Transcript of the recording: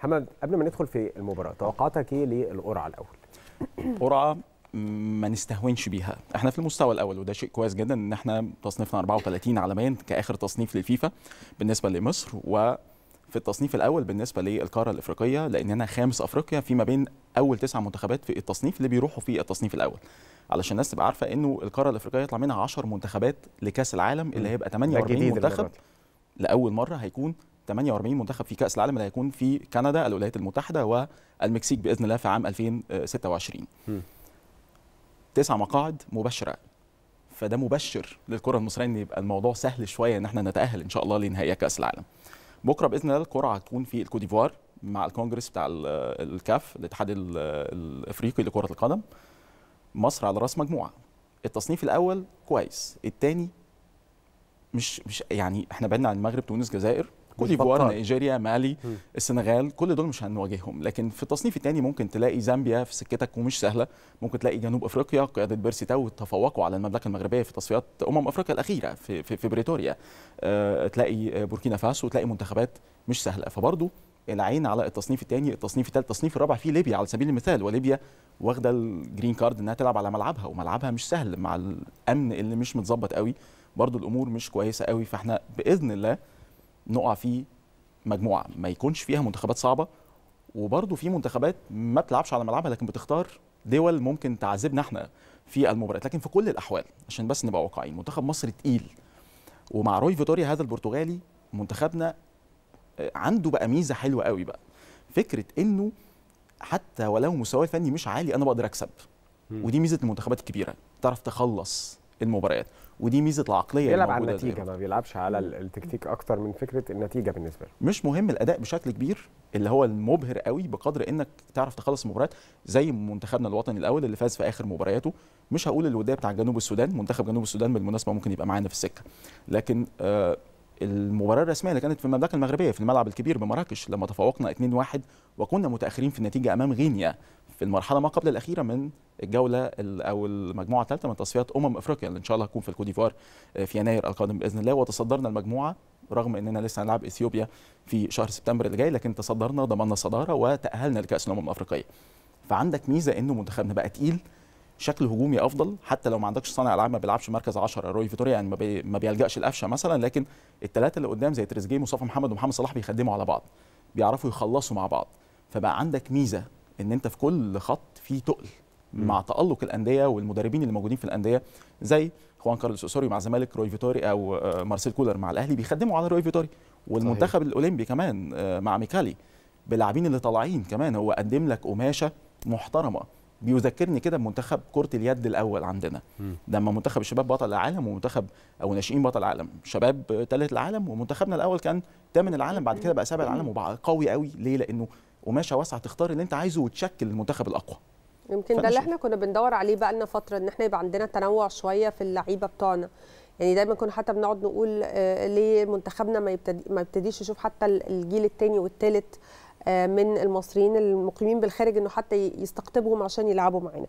محمد قبل ما ندخل في المباراه توقعاتك ايه للقرعه الاول؟ قرعه ما نستهونش بيها احنا في المستوى الاول وده شيء كويس جدا ان احنا تصنيفنا 34 عالميا كاخر تصنيف للفيفا بالنسبه لمصر و في التصنيف الاول بالنسبه للقاره الافريقيه لاننا خامس افريقيا فيما بين اول تسع منتخبات في التصنيف اللي بيروحوا في التصنيف الاول علشان الناس تبقى عارفه انه القاره الافريقيه يطلع منها 10 منتخبات لكاس العالم اللي هيبقى 48 منتخب لاول مره هيكون 48 منتخب في كاس العالم اللي هيكون في كندا الولايات المتحده والمكسيك باذن الله في عام 2026 تسع مقاعد مباشره فده مبشر للكره المصريه ان يبقى الموضوع سهل شويه ان احنا نتاهل ان شاء الله لنهائي كاس العالم بكره باذن الله الكره هتكون في الكوت ديفوار مع الكونجرس بتاع الكاف الاتحاد الافريقي لكره القدم مصر على راس مجموعه التصنيف الاول كويس الثاني مش مش يعني احنا بعدنا عن المغرب تونس جزائر ديفوار نيجيريا مالي م. السنغال كل دول مش هنواجههم لكن في التصنيف الثاني ممكن تلاقي زامبيا في سكتك ومش سهله ممكن تلاقي جنوب افريقيا قياده بيرسي تاو تفوقوا على المملكه المغربيه في تصفيات امم افريقيا الاخيره في في, في بريتوريا أه تلاقي بوركينا فاسو تلاقي منتخبات مش سهله فبرضه العين على التصنيف الثاني التصنيف الثالث التصنيف الرابع فيه ليبيا على سبيل المثال وليبيا واخده الجرين كارد انها تلعب على ملعبها وملعبها مش سهل مع الامن اللي مش متظبط قوي برضو الامور مش كويسه قوي فاحنا باذن الله نقع في مجموعه ما يكونش فيها منتخبات صعبه وبرضه في منتخبات ما بتلعبش على ملعبها لكن بتختار دول ممكن تعذبنا احنا في المباريات لكن في كل الاحوال عشان بس نبقى واقعيين منتخب مصر تقيل ومع روي فيتوريا هذا البرتغالي منتخبنا آه، عنده بقى ميزه حلوه قوي بقى فكره انه حتى ولو مستواه الفني مش عالي انا بقدر اكسب ودي ميزه المنتخبات الكبيره تعرف تخلص المباريات ودي ميزه العقليه بيلعب على النتيجه ما بيلعبش على التكتيك اكتر من فكره النتيجه بالنسبه له مش مهم الاداء بشكل كبير اللي هو المبهر قوي بقدر انك تعرف تخلص المباريات زي منتخبنا الوطني الاول اللي فاز في اخر مبارياته مش هقول الوديه بتاع جنوب السودان منتخب جنوب السودان بالمناسبه ممكن يبقى معانا في السكه لكن آه المباراه الرسميه اللي كانت في المملكه المغربيه في الملعب الكبير بمراكش لما تفوقنا 2-1 وكنا متاخرين في النتيجه امام غينيا في المرحله ما قبل الاخيره من الجوله او المجموعه الثالثه من تصفيات امم افريقيا اللي ان شاء الله هتكون في الكوديفوار آه، في يناير القادم باذن الله وتصدرنا المجموعه رغم اننا لسه هنلعب اثيوبيا في شهر سبتمبر اللي جاي لكن تصدرنا ضمننا الصداره وتاهلنا لكاس الامم الافريقيه فعندك ميزه انه منتخبنا بقى تقيل شكل هجومي افضل حتى لو ما عندكش صانع العاب ما بيلعبش مركز 10 روي فيتوريا يعني ما, ما بيلجاش القفشه مثلا لكن الثلاثه اللي قدام زي تريزيجيه مصطفى محمد ومحمد صلاح بيخدموا على بعض بيعرفوا يخلصوا مع بعض فبقى عندك ميزه ان انت في كل خط في تقل مع تالق الانديه والمدربين اللي موجودين في الانديه زي خوان كارلوس اوسوري مع الزمالك روي فيتوري او آه، مارسيل كولر مع الاهلي بيخدموا على روي فيتوري والمنتخب صحيح. الاولمبي كمان آه، مع ميكالي باللاعبين اللي طالعين كمان هو قدم لك قماشه محترمه بيذكرني كده بمنتخب كره اليد الاول عندنا لما منتخب الشباب بطل العالم ومنتخب او ناشئين بطل العالم شباب ثالث العالم ومنتخبنا الاول كان ثامن العالم بعد كده بقى سابع العالم وبقى قوي قوي ليه لانه قماشه واسعه تختار اللي انت عايزه وتشكل المنتخب الاقوى يمكن ده اللي احنا كنا بندور عليه بقى لنا فتره ان احنا يبقى عندنا تنوع شويه في اللعيبه بتوعنا يعني دايما كنا حتى بنقعد نقول آه، ليه منتخبنا ما يبتدي ما يبتديش يشوف حتى الجيل الثاني والثالث آه، من المصريين المقيمين بالخارج انه حتى يستقطبهم عشان يلعبوا معانا